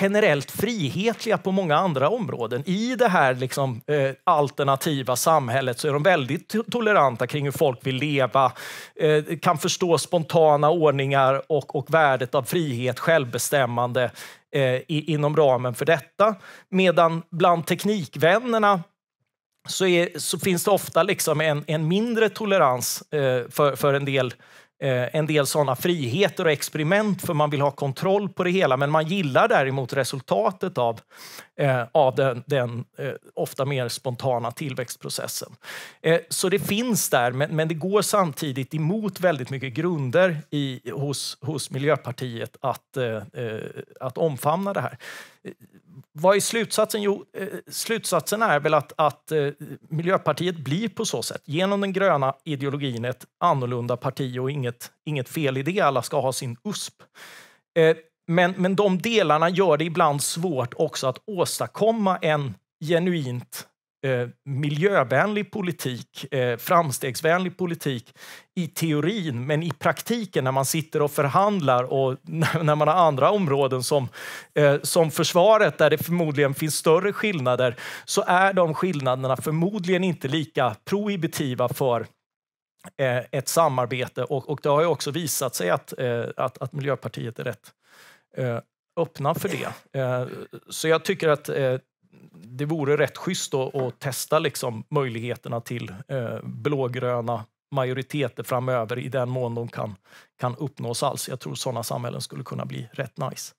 generellt frihetliga på många andra områden. I det här liksom, eh, alternativa samhället så är de väldigt toleranta kring hur folk vill leva, eh, kan förstå spontana ordningar och, och värdet av frihet, självbestämmande eh, inom ramen för detta. Medan bland teknikvännerna så, är, så finns det ofta liksom en, en mindre tolerans eh, för, för en del Eh, en del sådana friheter och experiment för man vill ha kontroll på det hela. Men man gillar däremot resultatet av, eh, av den, den eh, ofta mer spontana tillväxtprocessen. Eh, så det finns där, men, men, det går samtidigt emot väldigt mycket grunder i, hos, hos Miljöpartiet att, eh, eh, att omfamna det här. Vad är slutsatsen? Jo, eh, slutsatsen är väl att, att eh, Miljöpartiet blir på så sätt, genom den gröna ideologin, ett annorlunda parti och inget, inget fel i det. Alla ska ha sin USP. Eh, men, men de delarna gör det ibland svårt också att åstadkomma en genuint Eh, miljövänlig politik, eh, framstegsvänlig politik i teorin men i praktiken när man sitter och förhandlar och när, man har andra områden som, eh, som försvaret där det förmodligen finns större skillnader så är de skillnaderna förmodligen inte lika prohibitiva för eh, ett samarbete och, och det har ju också visat sig att, eh, att, att Miljöpartiet är rätt eh, öppna för det. Så jag tycker att det vore rätt schysst att testa liksom möjligheterna till eh, blågröna majoriteter framöver i den mån de kan, kan uppnås alls. Jag tror sådana samhällen skulle kunna bli rätt nice.